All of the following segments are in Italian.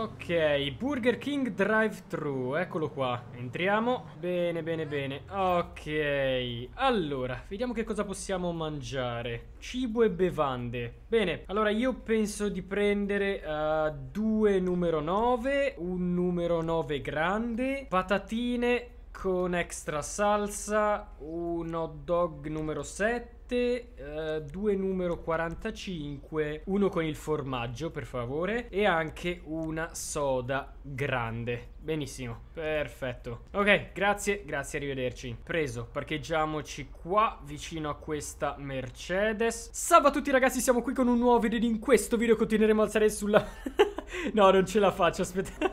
Ok, Burger King drive-thru, eccolo qua. Entriamo. Bene, bene, bene. Ok, allora, vediamo che cosa possiamo mangiare. Cibo e bevande. Bene, allora io penso di prendere uh, due numero 9, un numero 9 grande, patatine con extra salsa, un hot dog numero 7, eh, due numero 45, uno con il formaggio per favore e anche una soda grande. Benissimo, perfetto. Ok, grazie, grazie, arrivederci. Preso, parcheggiamoci qua vicino a questa Mercedes. Salve a tutti ragazzi, siamo qui con un nuovo video ed in questo video continueremo a alzare sulla... no, non ce la faccio, aspetta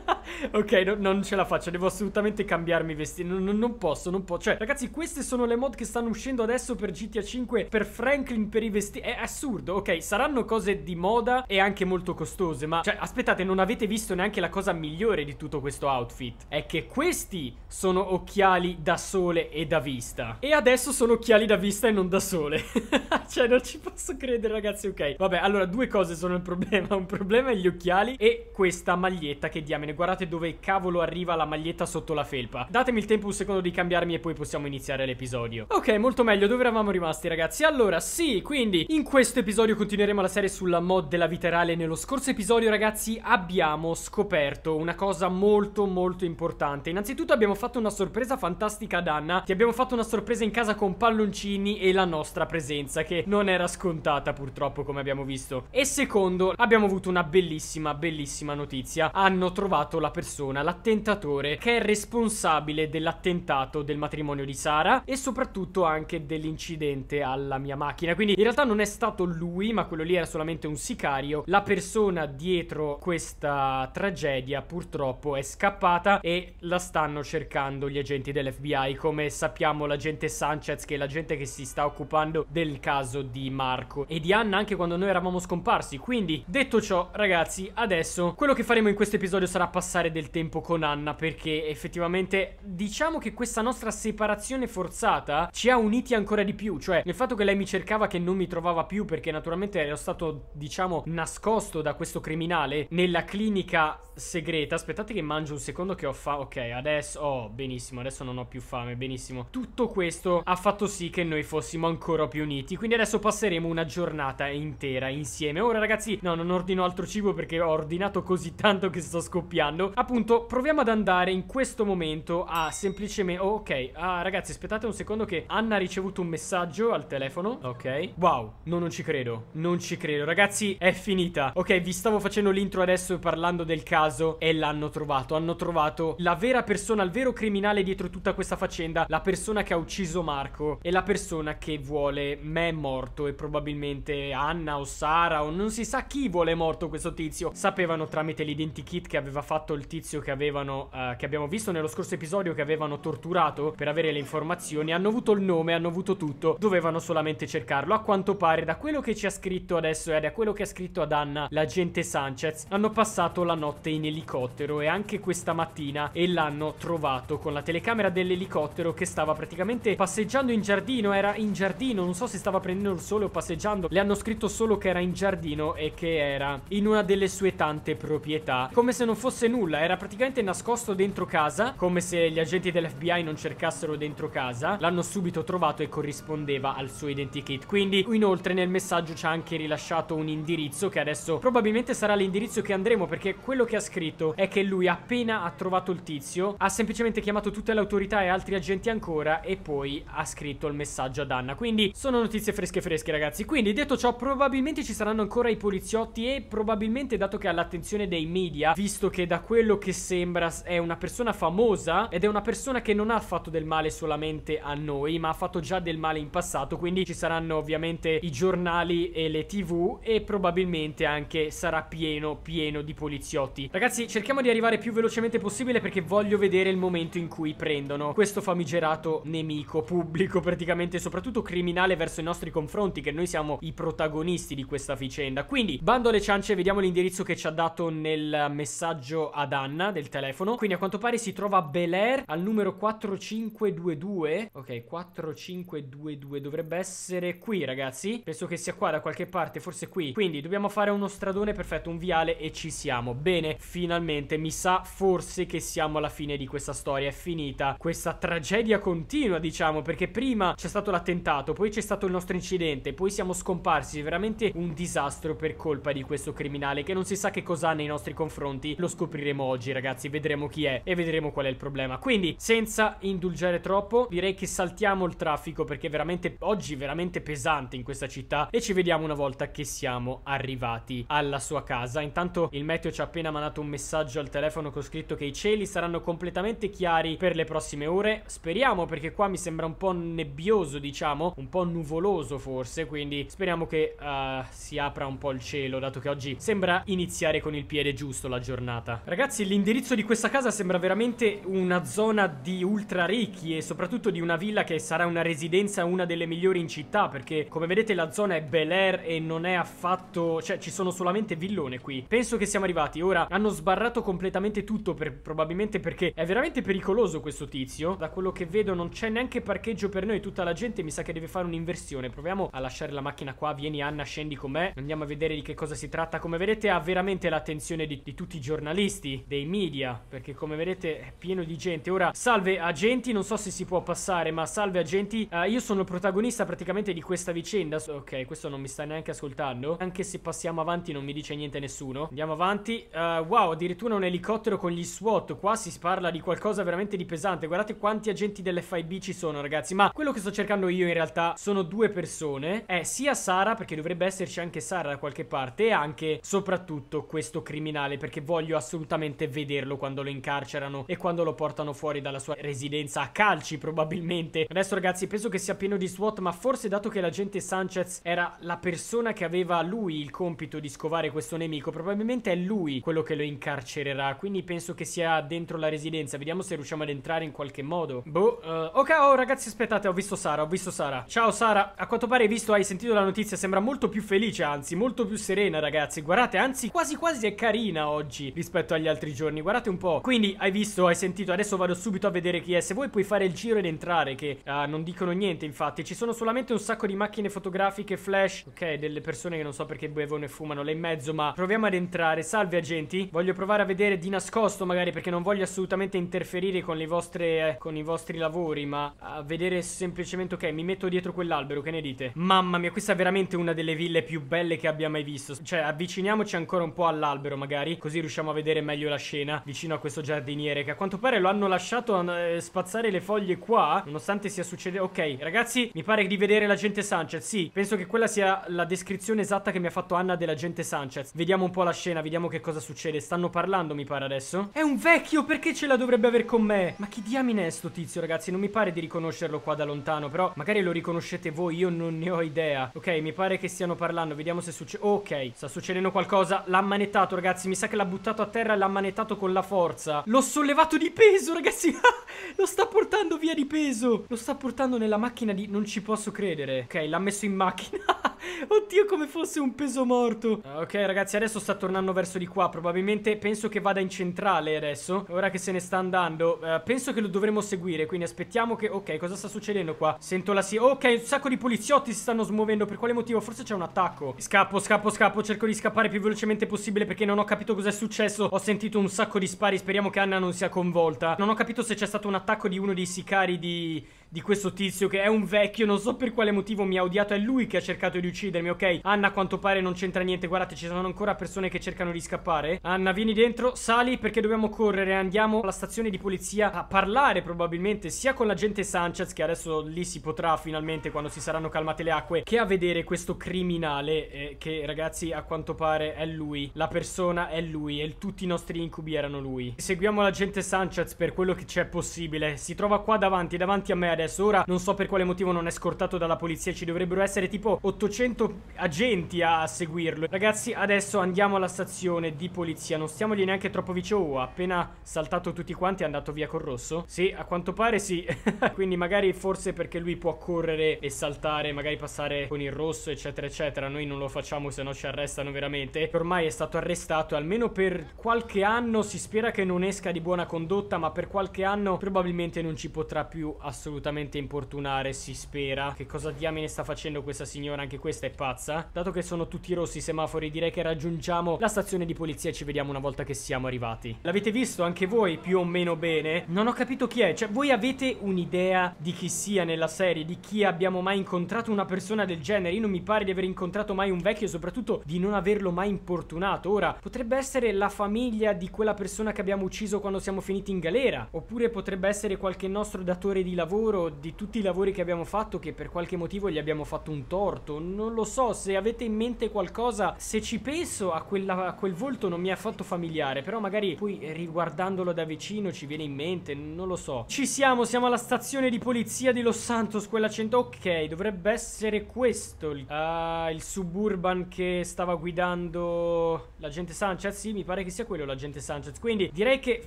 ok, no, non ce la faccio, devo assolutamente cambiarmi i vestiti. Non, non, non, posso, non posso. Cioè, ragazzi, queste sono le mod che stanno uscendo adesso per GTA 5, per Franklin, per i vestiti. È assurdo, ok, saranno cose di moda e anche molto costose, ma... Cioè, aspettate, non avete visto neanche la cosa migliore di tutto questo outfit. È che questi sono occhiali da sole e da vista. E adesso sono occhiali da vista e non da sole. cioè, non ci posso credere, ragazzi, ok. Vabbè, allora, due cose sono il problema. Un problema è gli occhiali e questa maglietta che diamine. Guardate dove cavolo arriva la maglietta sotto la felpa. Datemi il tempo un secondo di cambiarmi e poi possiamo iniziare l'episodio. Ok, molto meglio, dove eravamo rimasti ragazzi? Allora, sì, quindi in questo episodio continueremo la serie sulla mod della vita reale. Nello scorso episodio ragazzi abbiamo scoperto una cosa molto molto importante. Innanzitutto abbiamo fatto una sorpresa fantastica ad Anna, ti abbiamo fatto una sorpresa in casa con palloncini e la nostra presenza che non era scontata purtroppo come abbiamo visto. E secondo abbiamo avuto una bellissima bellissima notizia, hanno trovato la persona, l'attentatore, che è responsabile dell'attentato del matrimonio di Sara e soprattutto anche dell'incidente alla mia macchina. Quindi in realtà non è stato lui, ma quello lì era solamente un sicario. La persona dietro questa tragedia purtroppo è scappata e la stanno cercando gli agenti dell'FBI. Come sappiamo l'agente Sanchez, che è l'agente che si sta occupando del caso di Marco e di Anna anche quando noi eravamo scomparsi. Quindi detto ciò ragazzi, adesso quello che faremo in questo episodio sarà passare passare del tempo con Anna perché effettivamente diciamo che questa nostra separazione forzata ci ha uniti ancora di più, cioè nel fatto che lei mi cercava che non mi trovava più perché naturalmente ero stato diciamo nascosto da questo criminale nella clinica segreta. Aspettate che mangio un secondo che ho fa ok, adesso oh benissimo, adesso non ho più fame, benissimo. Tutto questo ha fatto sì che noi fossimo ancora più uniti, quindi adesso passeremo una giornata intera insieme. Ora ragazzi, no, non ordino altro cibo perché ho ordinato così tanto che sto scoppiando appunto proviamo ad andare in questo momento a semplicemente oh, ok ah, ragazzi aspettate un secondo che Anna ha ricevuto un messaggio al telefono ok wow no non ci credo non ci credo ragazzi è finita ok vi stavo facendo l'intro adesso parlando del caso e l'hanno trovato hanno trovato la vera persona il vero criminale dietro tutta questa faccenda la persona che ha ucciso Marco e la persona che vuole me morto e probabilmente Anna o Sara o non si sa chi vuole morto questo tizio sapevano tramite l'identikit che aveva fatto il tizio che avevano uh, che abbiamo visto nello scorso episodio che avevano torturato per avere le informazioni, hanno avuto il nome, hanno avuto tutto, dovevano solamente cercarlo. A quanto pare da quello che ci ha scritto adesso e da quello che ha scritto ad Anna l'agente Sanchez, hanno passato la notte in elicottero e anche questa mattina e l'hanno trovato con la telecamera dell'elicottero che stava praticamente passeggiando in giardino, era in giardino, non so se stava prendendo il sole o passeggiando, le hanno scritto solo che era in giardino e che era in una delle sue tante proprietà, come se non fosse nulla nulla, era praticamente nascosto dentro casa, come se gli agenti dell'FBI non cercassero dentro casa. L'hanno subito trovato e corrispondeva al suo identikit. Quindi, inoltre, nel messaggio ci ha anche rilasciato un indirizzo che adesso probabilmente sarà l'indirizzo che andremo perché quello che ha scritto è che lui appena ha trovato il tizio ha semplicemente chiamato tutte le autorità e altri agenti ancora e poi ha scritto il messaggio ad Anna. Quindi sono notizie fresche fresche ragazzi. Quindi detto ciò probabilmente ci saranno ancora i poliziotti e probabilmente dato che all'attenzione dei media, visto che da quello quello che sembra è una persona famosa ed è una persona che non ha fatto del male solamente a noi, ma ha fatto già del male in passato, quindi ci saranno ovviamente i giornali e le tv e probabilmente anche sarà pieno pieno di poliziotti. Ragazzi, cerchiamo di arrivare più velocemente possibile perché voglio vedere il momento in cui prendono questo famigerato nemico pubblico praticamente, soprattutto criminale verso i nostri confronti che noi siamo i protagonisti di questa vicenda. Quindi, bando alle ciance, vediamo l'indirizzo che ci ha dato nel messaggio a Anna del telefono. Quindi a quanto pare si trova a Bel Air al numero 4522. Ok, 4522 dovrebbe essere qui, ragazzi. Penso che sia qua da qualche parte, forse qui. Quindi dobbiamo fare uno stradone, perfetto, un viale e ci siamo. Bene, finalmente mi sa forse che siamo alla fine di questa storia. È finita questa tragedia continua, diciamo, perché prima c'è stato l'attentato, poi c'è stato il nostro incidente, poi siamo scomparsi. Veramente un disastro per colpa di questo criminale che non si sa che cosa ha nei nostri confronti. Lo scopriremo vedremo oggi ragazzi Vedremo chi è e vedremo qual è il problema Quindi senza indulgere troppo Direi che saltiamo il traffico perché è veramente Oggi veramente pesante in questa città E ci vediamo una volta che siamo arrivati alla sua casa Intanto il meteo ci ha appena mandato un messaggio al telefono Con scritto che i cieli saranno completamente chiari per le prossime ore Speriamo perché qua mi sembra un po' nebbioso diciamo Un po' nuvoloso forse Quindi speriamo che uh, si apra un po' il cielo Dato che oggi sembra iniziare con il piede giusto la giornata Ragazzi Ragazzi, l'indirizzo di questa casa sembra veramente una zona di ultra ricchi e soprattutto di una villa che sarà una residenza, una delle migliori in città, perché come vedete la zona è Bel Air e non è affatto... cioè ci sono solamente villone qui. Penso che siamo arrivati. Ora, hanno sbarrato completamente tutto, per... probabilmente perché è veramente pericoloso questo tizio. Da quello che vedo non c'è neanche parcheggio per noi, tutta la gente mi sa che deve fare un'inversione. Proviamo a lasciare la macchina qua, vieni Anna, scendi con me, andiamo a vedere di che cosa si tratta. Come vedete ha veramente l'attenzione di, di tutti i giornalisti dei, media, perché come vedete è pieno di gente. Ora, salve agenti, non so se si può passare, ma salve agenti, uh, io sono il protagonista praticamente di questa vicenda. Ok, questo non mi sta neanche ascoltando, anche se passiamo avanti non mi dice niente nessuno. Andiamo avanti, uh, wow, addirittura un elicottero con gli SWAT, qua si parla di qualcosa veramente di pesante. Guardate quanti agenti dell'FIB ci sono, ragazzi, ma quello che sto cercando io in realtà sono due persone, è sia Sara, perché dovrebbe esserci anche Sara da qualche parte, e anche soprattutto questo criminale, perché voglio assolutamente veramente vederlo quando lo incarcerano e quando lo portano fuori dalla sua residenza a calci probabilmente. Adesso ragazzi penso che sia pieno di SWAT ma forse dato che l'agente Sanchez era la persona che aveva lui il compito di scovare questo nemico probabilmente è lui quello che lo incarcererà quindi penso che sia dentro la residenza vediamo se riusciamo ad entrare in qualche modo. Boh uh, ok oh ragazzi aspettate ho visto Sara ho visto Sara. Ciao Sara a quanto pare hai visto hai sentito la notizia sembra molto più felice anzi molto più serena ragazzi guardate anzi quasi quasi è carina oggi rispetto agli altri altri giorni Guardate un po' Quindi hai visto, hai sentito Adesso vado subito a vedere chi è Se vuoi puoi fare il giro ed entrare Che uh, non dicono niente infatti Ci sono solamente un sacco di macchine fotografiche Flash Ok, delle persone che non so perché bevono e fumano là in mezzo Ma proviamo ad entrare Salve agenti Voglio provare a vedere di nascosto magari Perché non voglio assolutamente interferire con le vostre eh, Con i vostri lavori Ma a vedere semplicemente Ok, mi metto dietro quell'albero Che ne dite? Mamma mia, questa è veramente una delle ville più belle che abbia mai visto Cioè, avviciniamoci ancora un po' all'albero magari Così riusciamo a vedere meglio meglio la scena vicino a questo giardiniere che a quanto pare lo hanno lasciato eh, spazzare le foglie qua, nonostante sia successo... Ok, ragazzi, mi pare di vedere l'agente Sanchez. Sì, penso che quella sia la descrizione esatta che mi ha fatto Anna dell'agente Sanchez. Vediamo un po' la scena, vediamo che cosa succede. Stanno parlando, mi pare adesso. È un vecchio, perché ce la dovrebbe aver con me? Ma chi diamine è sto tizio, ragazzi? Non mi pare di riconoscerlo qua da lontano, però magari lo riconoscete voi, io non ne ho idea. Ok, mi pare che stiano parlando, vediamo se succede... Ok, sta succedendo qualcosa. L'ha manettato, ragazzi, mi sa che l'ha buttato a terra l'ha ammanettato con la forza. L'ho sollevato di peso, ragazzi. lo sta portando via di peso. Lo sta portando nella macchina di... Non ci posso credere. Ok, l'ha messo in macchina. Oddio, come fosse un peso morto. Eh, ok, ragazzi, adesso sta tornando verso di qua. Probabilmente penso che vada in centrale adesso. Ora che se ne sta andando. Uh, penso che lo dovremo seguire, quindi aspettiamo che... Ok, cosa sta succedendo qua? Sento la sì. Ok, un sacco di poliziotti si stanno smuovendo. Per quale motivo? Forse c'è un attacco. Scappo, scappo, scappo. Cerco di scappare più velocemente possibile perché non ho capito cosa è successo. Ho sentito un sacco di spari. Speriamo che Anna non sia coinvolta. Non ho capito se c'è stato un attacco di uno dei sicari di di questo tizio che è un vecchio, non so per quale motivo mi ha odiato, è lui che ha cercato di uccidermi, ok? Anna a quanto pare non c'entra niente, guardate ci sono ancora persone che cercano di scappare. Anna vieni dentro, sali perché dobbiamo correre, andiamo alla stazione di polizia a parlare probabilmente sia con l'agente Sanchez che adesso lì si potrà finalmente quando si saranno calmate le acque, che a vedere questo criminale eh, che ragazzi a quanto pare è lui, la persona è lui e tutti i nostri incubi erano lui. Seguiamo l'agente Sanchez per quello che c'è possibile, si trova qua davanti, davanti a me adesso. Ora non so per quale motivo non è scortato dalla polizia, ci dovrebbero essere tipo 800 agenti a seguirlo. Ragazzi, adesso andiamo alla stazione di polizia, non stiamogli neanche troppo vicino. Oh, appena saltato tutti quanti è andato via col rosso? Sì, a quanto pare sì. Quindi magari forse perché lui può correre e saltare, magari passare con il rosso, eccetera, eccetera. Noi non lo facciamo, se no ci arrestano veramente. Ormai è stato arrestato almeno per qualche anno si spera che non esca di buona condotta, ma per qualche anno probabilmente non ci potrà più assolutamente assolutamente importunare, si spera. Che cosa diamine sta facendo questa signora? Anche questa è pazza. Dato che sono tutti rossi i semafori, direi che raggiungiamo la stazione di polizia e ci vediamo una volta che siamo arrivati. L'avete visto anche voi più o meno bene? Non ho capito chi è. Cioè, voi avete un'idea di chi sia nella serie, di chi abbiamo mai incontrato una persona del genere? Io non mi pare di aver incontrato mai un vecchio e soprattutto di non averlo mai importunato. Ora, potrebbe essere la famiglia di quella persona che abbiamo ucciso quando siamo finiti in galera. Oppure potrebbe essere qualche nostro datore di lavoro giuro, di tutti i lavori che abbiamo fatto che per qualche motivo gli abbiamo fatto un torto. Non lo so, se avete in mente qualcosa, se ci penso a, quella, a quel volto non mi è affatto familiare, però magari poi riguardandolo da vicino ci viene in mente, non lo so. Ci siamo, siamo alla stazione di polizia di Los Santos, quella 100. Ok, dovrebbe essere questo. Uh, il suburban che stava guidando l'agente Sanchez, sì, mi pare che sia quello l'agente Sanchez. Quindi direi che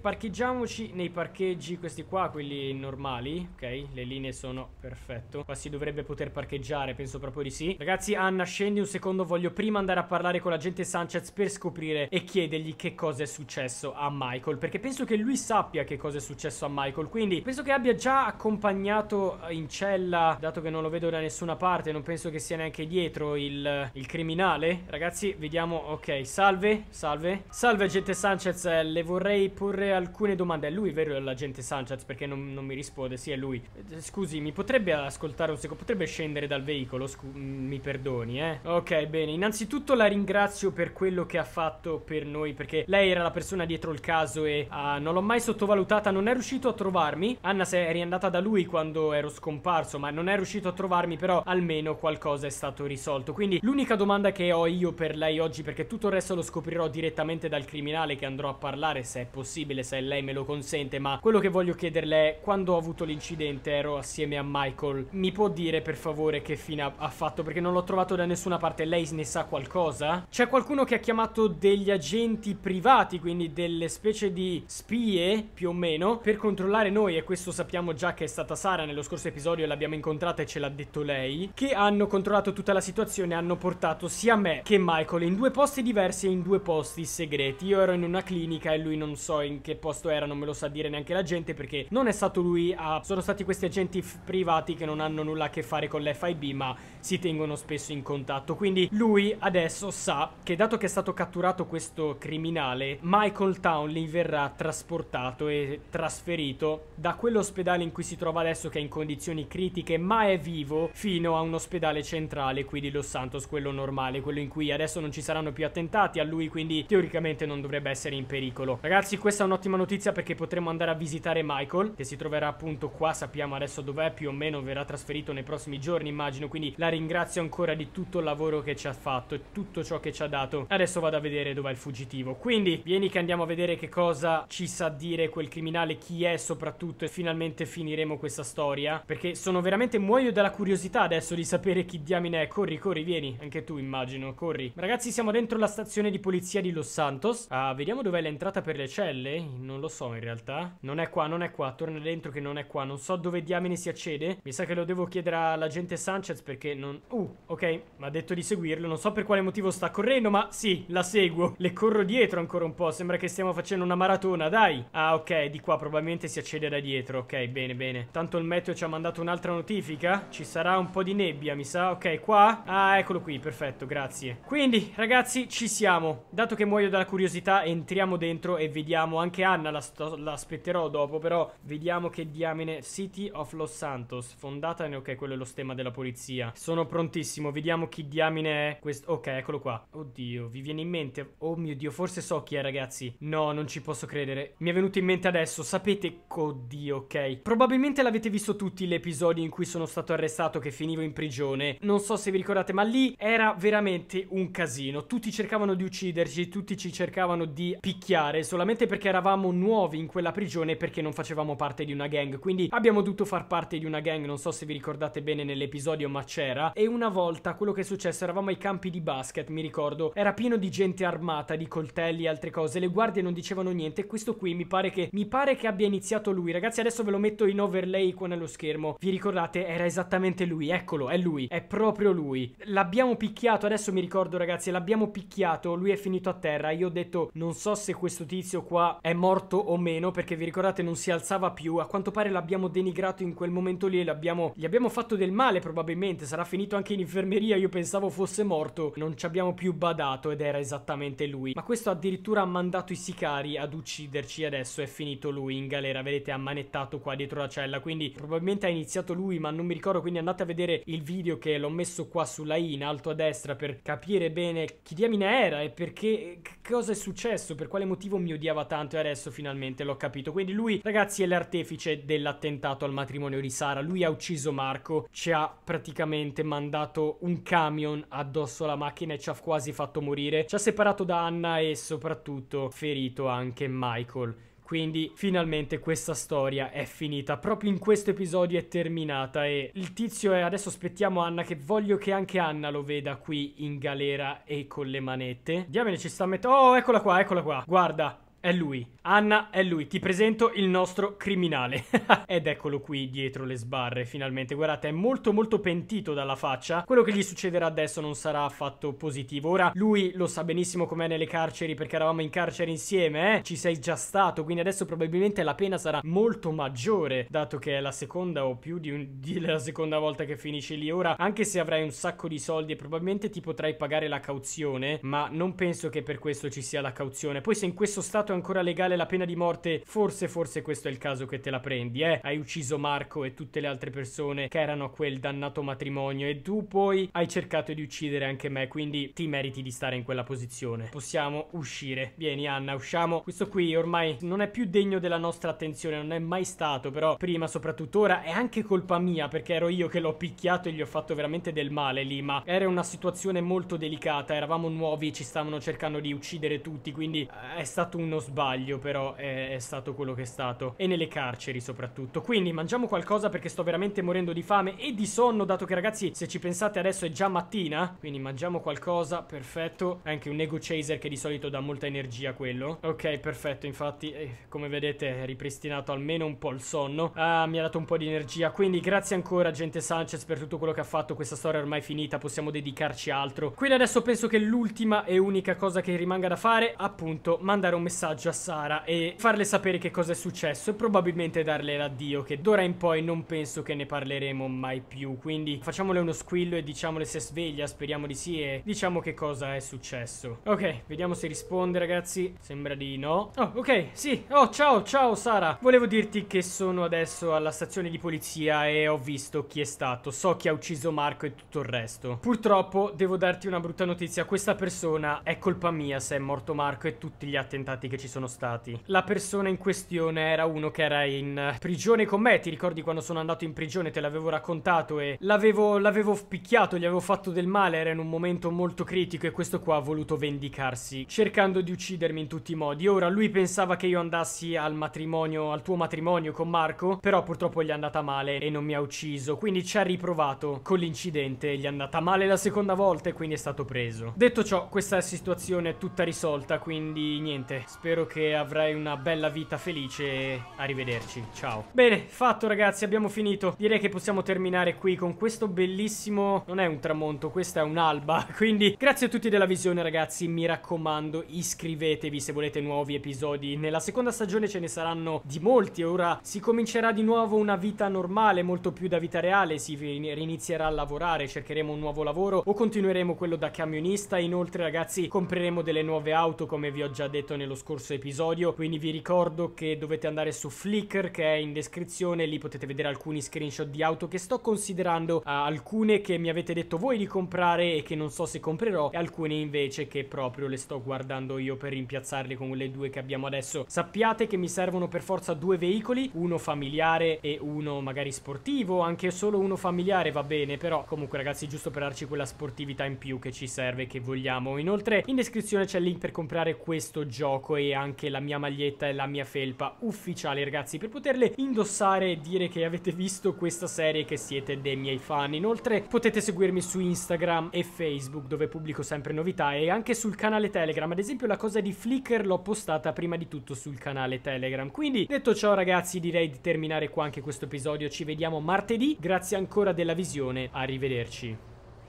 parcheggiamoci nei parcheggi questi qua, quelli normali, ok? le linee sono perfette. Qua si dovrebbe poter parcheggiare, penso proprio di sì. Ragazzi, Anna, scendi un secondo, voglio prima andare a parlare con l'agente Sanchez per scoprire e chiedergli che cosa è successo a Michael, perché penso che lui sappia che cosa è successo a Michael, quindi penso che abbia già accompagnato in cella, dato che non lo vedo da nessuna parte, non penso che sia neanche dietro il, il criminale. Ragazzi, vediamo, ok, salve, salve. Salve agente Sanchez, eh, le vorrei porre alcune domande. È lui, vero, l'agente Sanchez, perché non, non mi risponde, sì, è lui. Scusi, mi potrebbe ascoltare un secondo? Potrebbe scendere dal veicolo? mi perdoni, eh? Ok, bene. Innanzitutto la ringrazio per quello che ha fatto per noi, perché lei era la persona dietro il caso e ah, non l'ho mai sottovalutata. Non è riuscito a trovarmi. Anna se è riandata da lui quando ero scomparso, ma non è riuscito a trovarmi, però almeno qualcosa è stato risolto. Quindi l'unica domanda che ho io per lei oggi, perché tutto il resto lo scoprirò direttamente dal criminale che andrò a parlare, se è possibile, se lei me lo consente, ma quello che voglio chiederle è quando ho avuto l'incidente Guerrero assieme a Michael. Mi può dire per favore che fine ha, fatto? Perché non l'ho trovato da nessuna parte. Lei ne sa qualcosa? C'è qualcuno che ha chiamato degli agenti privati, quindi delle specie di spie più o meno, per controllare noi. E questo sappiamo già che è stata Sara nello scorso episodio, l'abbiamo incontrata e ce l'ha detto lei. Che hanno controllato tutta la situazione e hanno portato sia me che Michael in due posti diversi e in due posti segreti. Io ero in una clinica e lui non so in che posto era, non me lo sa dire neanche la gente perché non è stato lui a... Sono stati questi agenti privati che non hanno nulla a che fare con l'FIB ma si tengono spesso in contatto. Quindi lui adesso sa che dato che è stato catturato questo criminale, Michael Townley verrà trasportato e trasferito da quell'ospedale in cui si trova adesso che è in condizioni critiche ma è vivo fino a un ospedale centrale qui di Los Santos, quello normale, quello in cui adesso non ci saranno più attentati a lui quindi teoricamente non dovrebbe essere in pericolo. Ragazzi questa è un'ottima notizia perché potremo andare a visitare Michael che si troverà appunto qua sappiamo adesso dov'è più o meno verrà trasferito nei prossimi giorni immagino quindi la ringrazio ancora di tutto il lavoro che ci ha fatto e tutto ciò che ci ha dato adesso vado a vedere dov'è il fuggitivo quindi vieni che andiamo a vedere che cosa ci sa dire quel criminale chi è soprattutto e finalmente finiremo questa storia perché sono veramente muoio dalla curiosità adesso di sapere chi diamine è corri corri vieni anche tu immagino corri ragazzi siamo dentro la stazione di polizia di Los Santos ah vediamo dov'è l'entrata per le celle non lo so in realtà non è qua non è qua torna dentro che non è qua non so dove dove diamine si accede. Mi sa che lo devo chiedere all'agente Sanchez perché non... Uh, ok, mi ha detto di seguirlo. Non so per quale motivo sta correndo, ma sì, la seguo. Le corro dietro ancora un po', sembra che stiamo facendo una maratona, dai. Ah, ok, di qua probabilmente si accede da dietro. Ok, bene, bene. Tanto il meteo ci ha mandato un'altra notifica. Ci sarà un po' di nebbia, mi sa. Ok, qua. Ah, eccolo qui, perfetto, grazie. Quindi, ragazzi, ci siamo. Dato che muoio dalla curiosità, entriamo dentro e vediamo anche Anna, l'aspetterò la dopo, però vediamo che diamine City of Los Santos, fondata... In... Ok, quello è lo stemma della polizia. Sono prontissimo, vediamo chi diamine è questo... Ok, eccolo qua. Oddio, vi viene in mente... Oh mio Dio, forse so chi è, ragazzi. No, non ci posso credere. Mi è venuto in mente adesso, sapete... Oddio, ok. Probabilmente l'avete visto tutti l'episodio in cui sono stato arrestato che finivo in prigione. Non so se vi ricordate, ma lì era veramente un casino. Tutti cercavano di ucciderci, tutti ci cercavano di picchiare, solamente perché eravamo nuovi in quella prigione e perché non facevamo parte di una gang. Quindi abbiamo dovuto dovuto far parte di una gang, non so se vi ricordate bene nell'episodio, ma c'era. E una volta quello che è successo, eravamo ai campi di basket, mi ricordo, era pieno di gente armata, di coltelli e altre cose. Le guardie non dicevano niente. E questo qui mi pare che mi pare che abbia iniziato lui. Ragazzi, adesso ve lo metto in overlay qua nello schermo. Vi ricordate? Era esattamente lui. Eccolo, è lui, è proprio lui. L'abbiamo picchiato, adesso mi ricordo, ragazzi, l'abbiamo picchiato. Lui è finito a terra. Io ho detto non so se questo tizio qua è morto o meno, perché vi ricordate non si alzava più. A quanto pare l'abbiamo denigrato incontrato in quel momento lì e l'abbiamo, gli abbiamo fatto del male probabilmente, sarà finito anche in infermeria, io pensavo fosse morto, non ci abbiamo più badato ed era esattamente lui. Ma questo addirittura ha mandato i sicari ad ucciderci adesso è finito lui in galera, vedete ammanettato qua dietro la cella, quindi probabilmente ha iniziato lui ma non mi ricordo, quindi andate a vedere il video che l'ho messo qua sulla i in alto a destra per capire bene chi diamine era e perché cosa è successo, per quale motivo mi odiava tanto e adesso finalmente l'ho capito. Quindi lui ragazzi è l'artefice dell'attentato al matrimonio di Sara. Lui ha ucciso Marco, ci ha praticamente mandato un camion addosso alla macchina e ci ha quasi fatto morire. Ci ha separato da Anna e soprattutto ferito anche Michael. Quindi finalmente questa storia è finita, proprio in questo episodio è terminata e il tizio è adesso aspettiamo Anna che voglio che anche Anna lo veda qui in galera e con le manette. Diamine ci sta mettendo... Oh eccola qua, eccola qua, guarda, è lui. Anna è lui. Ti presento il nostro criminale. Ed eccolo qui dietro le sbarre, finalmente. Guardate, è molto molto pentito dalla faccia. Quello che gli succederà adesso non sarà affatto positivo. Ora, lui lo sa benissimo com'è nelle carceri, perché eravamo in carcere insieme, eh? Ci sei già stato, quindi adesso probabilmente la pena sarà molto maggiore, dato che è la seconda o più di, un, di la seconda volta che finisci lì. Ora, anche se avrai un sacco di soldi e probabilmente ti potrai pagare la cauzione, ma non penso che per questo ci sia la cauzione. Poi se in questo stato è ancora legale la pena di morte, forse, forse questo è il caso che te la prendi, eh? Hai ucciso Marco e tutte le altre persone che erano a quel dannato matrimonio e tu poi hai cercato di uccidere anche me, quindi ti meriti di stare in quella posizione. Possiamo uscire. Vieni Anna, usciamo. Questo qui ormai non è più degno della nostra attenzione, non è mai stato, però prima soprattutto ora è anche colpa mia perché ero io che l'ho picchiato e gli ho fatto veramente del male lì, ma era una situazione molto delicata, eravamo nuovi, ci stavano cercando di uccidere tutti, quindi eh, è stato uno non sbaglio, però è, è, stato quello che è stato. E nelle carceri soprattutto. Quindi mangiamo qualcosa perché sto veramente morendo di fame e di sonno, dato che ragazzi, se ci pensate adesso è già mattina. Quindi mangiamo qualcosa, perfetto. Anche un Ego Chaser che di solito dà molta energia quello. Ok, perfetto, infatti, eh, come vedete è ripristinato almeno un po' il sonno. Ah, mi ha dato un po' di energia, quindi grazie ancora gente Sanchez per tutto quello che ha fatto. Questa storia è ormai finita, possiamo dedicarci altro. Quindi adesso penso che l'ultima e unica cosa che rimanga da fare, appunto, mandare un messaggio messaggio a Sara e farle sapere che cosa è successo e probabilmente darle l'addio che d'ora in poi non penso che ne parleremo mai più. Quindi facciamole uno squillo e diciamole se sveglia, speriamo di sì e diciamo che cosa è successo. Ok, vediamo se risponde ragazzi. Sembra di no. Oh, ok, sì. Oh, ciao, ciao Sara. Volevo dirti che sono adesso alla stazione di polizia e ho visto chi è stato. So chi ha ucciso Marco e tutto il resto. Purtroppo devo darti una brutta notizia. Questa persona è colpa mia se è morto Marco e tutti gli attentati che ci sono stati. La persona in questione era uno che era in eh, prigione con me, ti ricordi quando sono andato in prigione, te l'avevo raccontato e l'avevo, l'avevo picchiato, gli avevo fatto del male, era in un momento molto critico e questo qua ha voluto vendicarsi, cercando di uccidermi in tutti i modi. Ora, lui pensava che io andassi al matrimonio, al tuo matrimonio con Marco, però purtroppo gli è andata male e non mi ha ucciso, quindi ci ha riprovato con l'incidente, gli è andata male la seconda volta e quindi è stato preso. Detto ciò, questa situazione è tutta risolta, quindi niente, spero Spero che avrai una bella vita felice arrivederci. Ciao. Bene, fatto ragazzi, abbiamo finito. Direi che possiamo terminare qui con questo bellissimo... Non è un tramonto, questa è un'alba. Quindi grazie a tutti della visione ragazzi. Mi raccomando, iscrivetevi se volete nuovi episodi. Nella seconda stagione ce ne saranno di molti. Ora si comincerà di nuovo una vita normale, molto più da vita reale. Si rinizierà a lavorare, cercheremo un nuovo lavoro o continueremo quello da camionista. Inoltre ragazzi, compreremo delle nuove auto come vi ho già detto nello scorso scorso episodio, quindi vi ricordo che dovete andare su Flickr che è in descrizione, lì potete vedere alcuni screenshot di auto che sto considerando, eh, alcune che mi avete detto voi di comprare e che non so se comprerò e alcune invece che proprio le sto guardando io per rimpiazzarle con le due che abbiamo adesso. Sappiate che mi servono per forza due veicoli, uno familiare e uno magari sportivo, anche solo uno familiare va bene, però comunque ragazzi giusto per darci quella sportività in più che ci serve, che vogliamo. Inoltre in descrizione c'è il link per comprare questo gioco e anche la mia maglietta e la mia felpa ufficiale ragazzi per poterle indossare e dire che avete visto questa serie e che siete dei miei fan. Inoltre potete seguirmi su Instagram e Facebook dove pubblico sempre novità e anche sul canale Telegram. Ad esempio la cosa di Flickr l'ho postata prima di tutto sul canale Telegram. Quindi detto ciò ragazzi direi di terminare qua anche questo episodio. Ci vediamo martedì. Grazie ancora della visione. Arrivederci.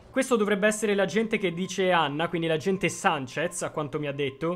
Questo dovrebbe essere la gente che dice Anna, quindi la gente Sanchez, a quanto mi ha detto.